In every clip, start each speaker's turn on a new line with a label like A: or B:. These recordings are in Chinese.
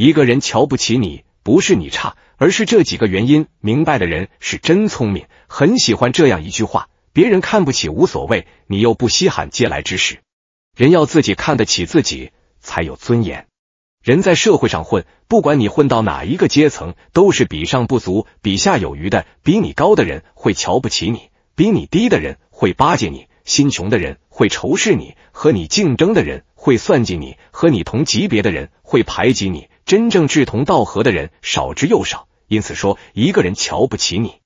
A: 一个人瞧不起你，不是你差，而是这几个原因。明白的人是真聪明，很喜欢这样一句话：别人看不起无所谓，你又不稀罕。嗟来之食。人要自己看得起自己，才有尊严。人在社会上混，不管你混到哪一个阶层，都是比上不足，比下有余的。比你高的人会瞧不起你，比你低的人会巴结你，心穷的人会仇视你，和你竞争的人会算计你，和你同级别的人会排挤你。真正志同道合的人少之又少，因此说一个人瞧不起你，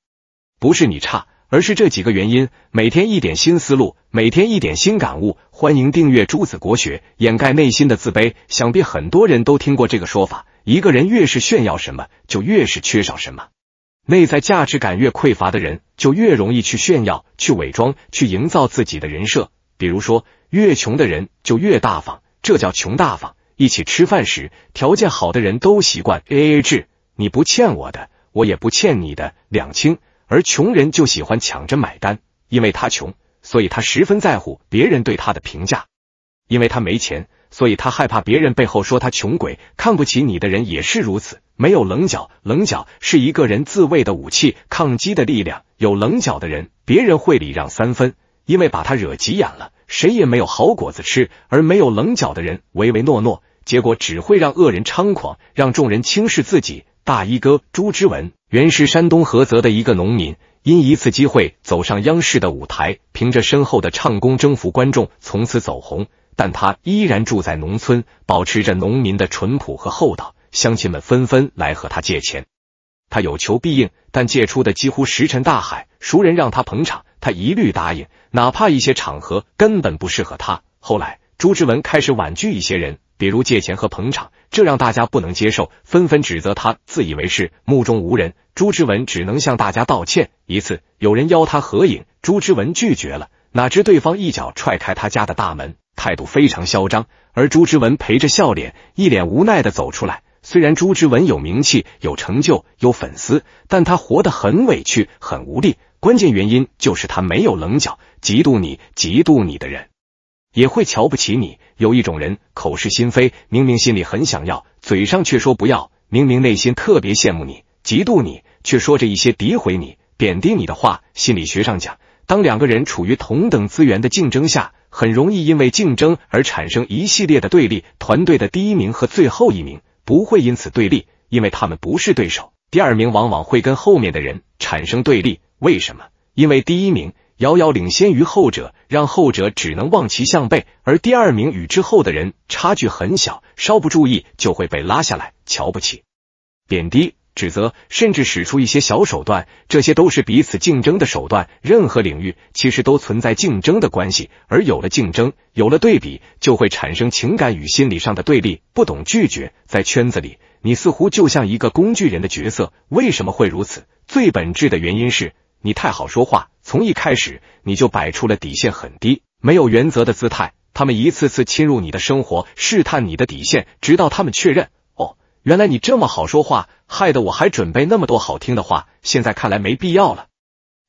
A: 不是你差，而是这几个原因。每天一点新思路，每天一点新感悟。欢迎订阅《朱子国学》，掩盖内心的自卑。想必很多人都听过这个说法：一个人越是炫耀什么，就越是缺少什么；内在价值感越匮乏的人，就越容易去炫耀、去伪装、去营造自己的人设。比如说，越穷的人就越大方，这叫穷大方。一起吃饭时，条件好的人都习惯 A A 制，你不欠我的，我也不欠你的，两清；而穷人就喜欢抢着买单，因为他穷，所以他十分在乎别人对他的评价，因为他没钱，所以他害怕别人背后说他穷鬼，看不起你的人也是如此。没有棱角，棱角是一个人自卫的武器，抗击的力量。有棱角的人，别人会礼让三分，因为把他惹急眼了。谁也没有好果子吃，而没有棱角的人唯唯诺诺，结果只会让恶人猖狂，让众人轻视自己。大衣哥朱之文原是山东菏泽的一个农民，因一次机会走上央视的舞台，凭着深厚的唱功征服观众，从此走红。但他依然住在农村，保持着农民的淳朴和厚道。乡亲们纷纷来和他借钱，他有求必应，但借出的几乎石沉大海。熟人让他捧场。他一律答应，哪怕一些场合根本不适合他。后来，朱之文开始婉拒一些人，比如借钱和捧场，这让大家不能接受，纷纷指责他自以为是、目中无人。朱之文只能向大家道歉。一次，有人邀他合影，朱之文拒绝了，哪知对方一脚踹开他家的大门，态度非常嚣张。而朱之文陪着笑脸，一脸无奈的走出来。虽然朱之文有名气、有成就、有粉丝，但他活得很委屈、很无力。关键原因就是他没有棱角，嫉妒你，嫉妒你的人也会瞧不起你。有一种人，口是心非，明明心里很想要，嘴上却说不要；明明内心特别羡慕你、嫉妒你，却说着一些诋毁你、贬低你的话。心理学上讲，当两个人处于同等资源的竞争下，很容易因为竞争而产生一系列的对立。团队的第一名和最后一名不会因此对立，因为他们不是对手；第二名往往会跟后面的人产生对立。为什么？因为第一名遥遥领先于后者，让后者只能望其项背；而第二名与之后的人差距很小，稍不注意就会被拉下来，瞧不起、贬低、指责，甚至使出一些小手段，这些都是彼此竞争的手段。任何领域其实都存在竞争的关系，而有了竞争，有了对比，就会产生情感与心理上的对立。不懂拒绝，在圈子里，你似乎就像一个工具人的角色。为什么会如此？最本质的原因是。你太好说话，从一开始你就摆出了底线很低、没有原则的姿态。他们一次次侵入你的生活，试探你的底线，直到他们确认，哦，原来你这么好说话，害得我还准备那么多好听的话，现在看来没必要了。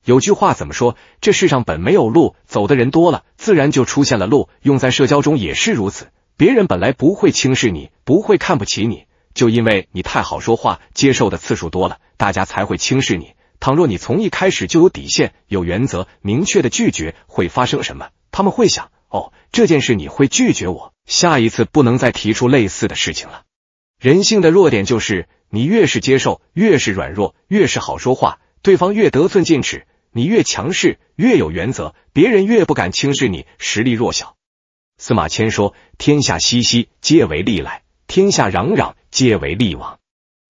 A: 有句话怎么说？这世上本没有路，走的人多了，自然就出现了路。用在社交中也是如此，别人本来不会轻视你，不会看不起你，就因为你太好说话，接受的次数多了，大家才会轻视你。倘若你从一开始就有底线、有原则，明确的拒绝会发生什么？他们会想，哦，这件事你会拒绝我，下一次不能再提出类似的事情了。人性的弱点就是，你越是接受，越是软弱，越是好说话，对方越得寸进尺，你越强势，越有原则，别人越不敢轻视你，实力弱小。司马迁说：“天下熙熙，皆为利来；天下攘攘，皆为利往。”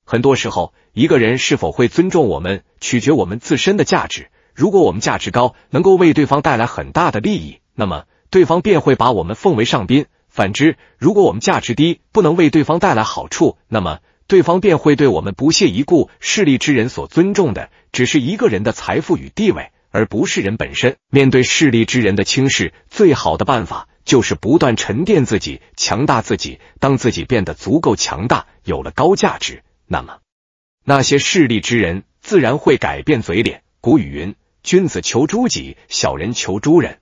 A: 很多时候，一个人是否会尊重我们，取决我们自身的价值。如果我们价值高，能够为对方带来很大的利益，那么对方便会把我们奉为上宾；反之，如果我们价值低，不能为对方带来好处，那么对方便会对我们不屑一顾。势利之人所尊重的，只是一个人的财富与地位，而不是人本身。面对势利之人的轻视，最好的办法就是不断沉淀自己，强大自己。当自己变得足够强大，有了高价值。那么，那些势利之人自然会改变嘴脸。古语云：“君子求诸己，小人求诸人。”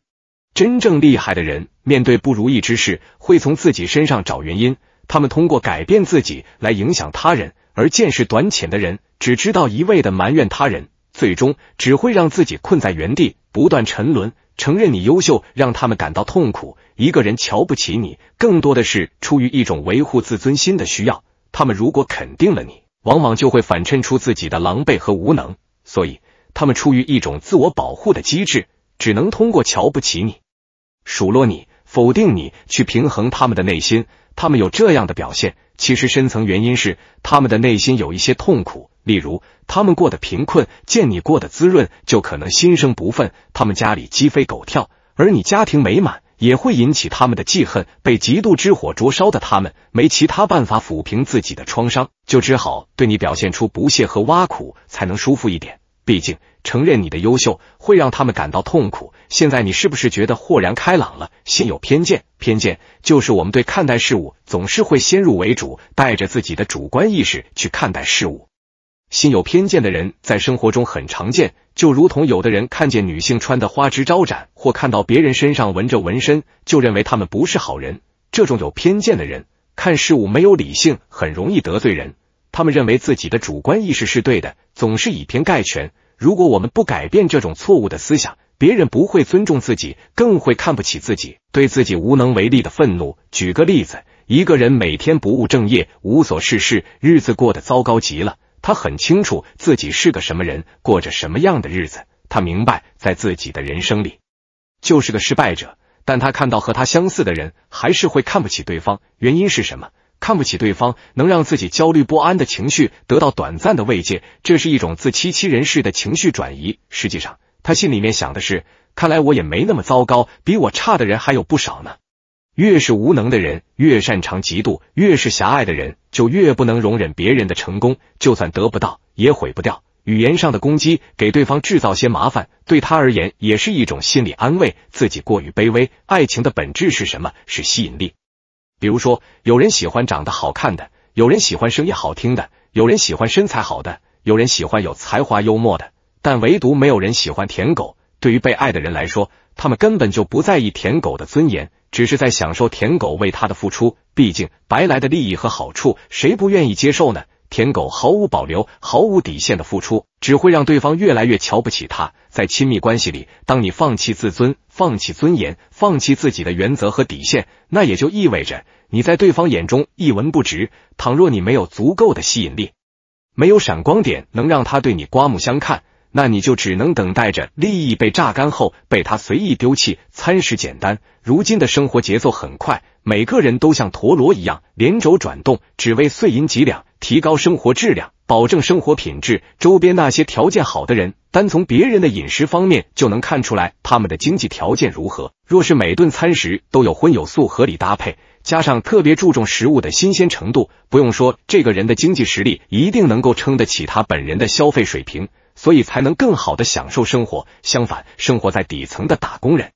A: 真正厉害的人，面对不如意之事，会从自己身上找原因。他们通过改变自己来影响他人，而见识短浅的人只知道一味的埋怨他人，最终只会让自己困在原地，不断沉沦。承认你优秀，让他们感到痛苦。一个人瞧不起你，更多的是出于一种维护自尊心的需要。他们如果肯定了你，往往就会反衬出自己的狼狈和无能，所以他们出于一种自我保护的机制，只能通过瞧不起你、数落你、否定你，去平衡他们的内心。他们有这样的表现，其实深层原因是他们的内心有一些痛苦，例如他们过得贫困，见你过得滋润，就可能心生不忿；他们家里鸡飞狗跳，而你家庭美满。也会引起他们的记恨，被嫉妒之火灼烧的他们，没其他办法抚平自己的创伤，就只好对你表现出不屑和挖苦，才能舒服一点。毕竟，承认你的优秀会让他们感到痛苦。现在你是不是觉得豁然开朗了？心有偏见，偏见就是我们对看待事物总是会先入为主，带着自己的主观意识去看待事物。心有偏见的人在生活中很常见，就如同有的人看见女性穿的花枝招展，或看到别人身上纹着纹身，就认为他们不是好人。这种有偏见的人看事物没有理性，很容易得罪人。他们认为自己的主观意识是对的，总是以偏概全。如果我们不改变这种错误的思想，别人不会尊重自己，更会看不起自己，对自己无能为力的愤怒。举个例子，一个人每天不务正业，无所事事，日子过得糟糕极了。他很清楚自己是个什么人，过着什么样的日子。他明白，在自己的人生里，就是个失败者。但他看到和他相似的人，还是会看不起对方。原因是什么？看不起对方，能让自己焦虑不安的情绪得到短暂的慰藉，这是一种自欺欺人式的情绪转移。实际上，他心里面想的是：看来我也没那么糟糕，比我差的人还有不少呢。越是无能的人，越擅长嫉妒；越是狭隘的人，就越不能容忍别人的成功，就算得不到，也毁不掉。语言上的攻击，给对方制造些麻烦，对他而言也是一种心理安慰。自己过于卑微，爱情的本质是什么？是吸引力。比如说，有人喜欢长得好看的，有人喜欢声音好听的，有人喜欢身材好的，有人喜欢有才华幽默的，但唯独没有人喜欢舔狗。对于被爱的人来说，他们根本就不在意舔狗的尊严，只是在享受舔狗为他的付出。毕竟，白来的利益和好处，谁不愿意接受呢？舔狗毫无保留、毫无底线的付出，只会让对方越来越瞧不起他。在亲密关系里，当你放弃自尊、放弃尊严、放弃自己的原则和底线，那也就意味着你在对方眼中一文不值。倘若你没有足够的吸引力，没有闪光点，能让他对你刮目相看。那你就只能等待着利益被榨干后，被他随意丢弃。餐食简单，如今的生活节奏很快，每个人都像陀螺一样连轴转动，只为碎银几两，提高生活质量，保证生活品质。周边那些条件好的人，单从别人的饮食方面就能看出来他们的经济条件如何。若是每顿餐食都有荤有素，合理搭配，加上特别注重食物的新鲜程度，不用说，这个人的经济实力一定能够撑得起他本人的消费水平。所以才能更好的享受生活。相反，生活在底层的打工人，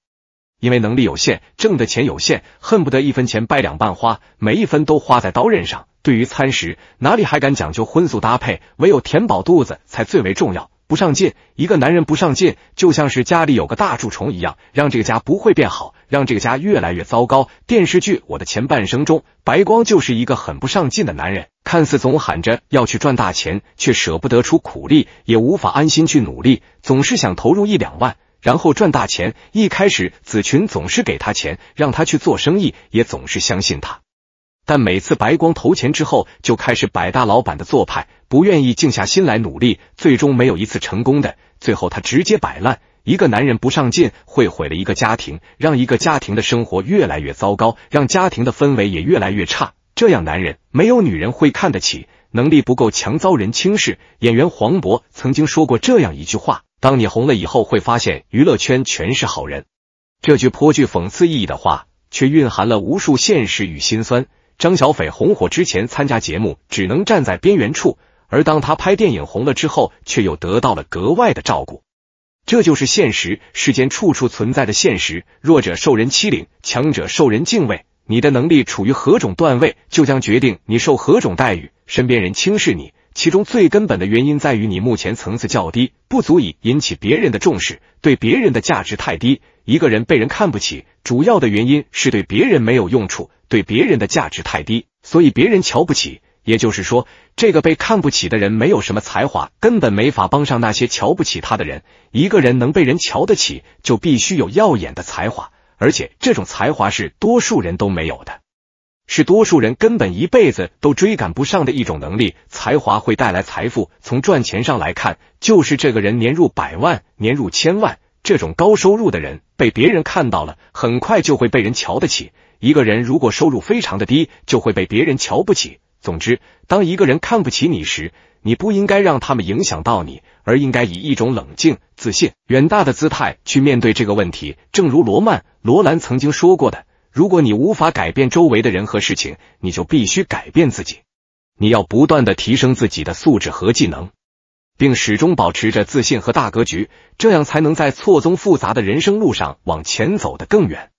A: 因为能力有限，挣的钱有限，恨不得一分钱掰两半花，每一分都花在刀刃上。对于餐食，哪里还敢讲究荤素搭配，唯有填饱肚子才最为重要。不上进，一个男人不上进，就像是家里有个大蛀虫一样，让这个家不会变好，让这个家越来越糟糕。电视剧《我的前半生》中，白光就是一个很不上进的男人，看似总喊着要去赚大钱，却舍不得出苦力，也无法安心去努力，总是想投入一两万，然后赚大钱。一开始，子群总是给他钱，让他去做生意，也总是相信他。但每次白光投钱之后，就开始百大老板的做派，不愿意静下心来努力，最终没有一次成功的。最后他直接摆烂。一个男人不上进，会毁了一个家庭，让一个家庭的生活越来越糟糕，让家庭的氛围也越来越差。这样男人没有女人会看得起，能力不够强遭人轻视。演员黄渤曾经说过这样一句话：“当你红了以后，会发现娱乐圈全是好人。”这句颇具讽刺意义的话，却蕴含了无数现实与心酸。张小斐红火之前参加节目只能站在边缘处，而当他拍电影红了之后，却又得到了格外的照顾。这就是现实，世间处处存在的现实。弱者受人欺凌，强者受人敬畏。你的能力处于何种段位，就将决定你受何种待遇。身边人轻视你，其中最根本的原因在于你目前层次较低，不足以引起别人的重视，对别人的价值太低。一个人被人看不起，主要的原因是对别人没有用处，对别人的价值太低，所以别人瞧不起。也就是说，这个被看不起的人没有什么才华，根本没法帮上那些瞧不起他的人。一个人能被人瞧得起，就必须有耀眼的才华，而且这种才华是多数人都没有的，是多数人根本一辈子都追赶不上的一种能力。才华会带来财富，从赚钱上来看，就是这个人年入百万，年入千万。这种高收入的人被别人看到了，很快就会被人瞧得起。一个人如果收入非常的低，就会被别人瞧不起。总之，当一个人看不起你时，你不应该让他们影响到你，而应该以一种冷静、自信、远大的姿态去面对这个问题。正如罗曼·罗兰曾经说过的：“如果你无法改变周围的人和事情，你就必须改变自己。你要不断的提升自己的素质和技能。”并始终保持着自信和大格局，这样才能在错综复杂的人生路上往前走得更远。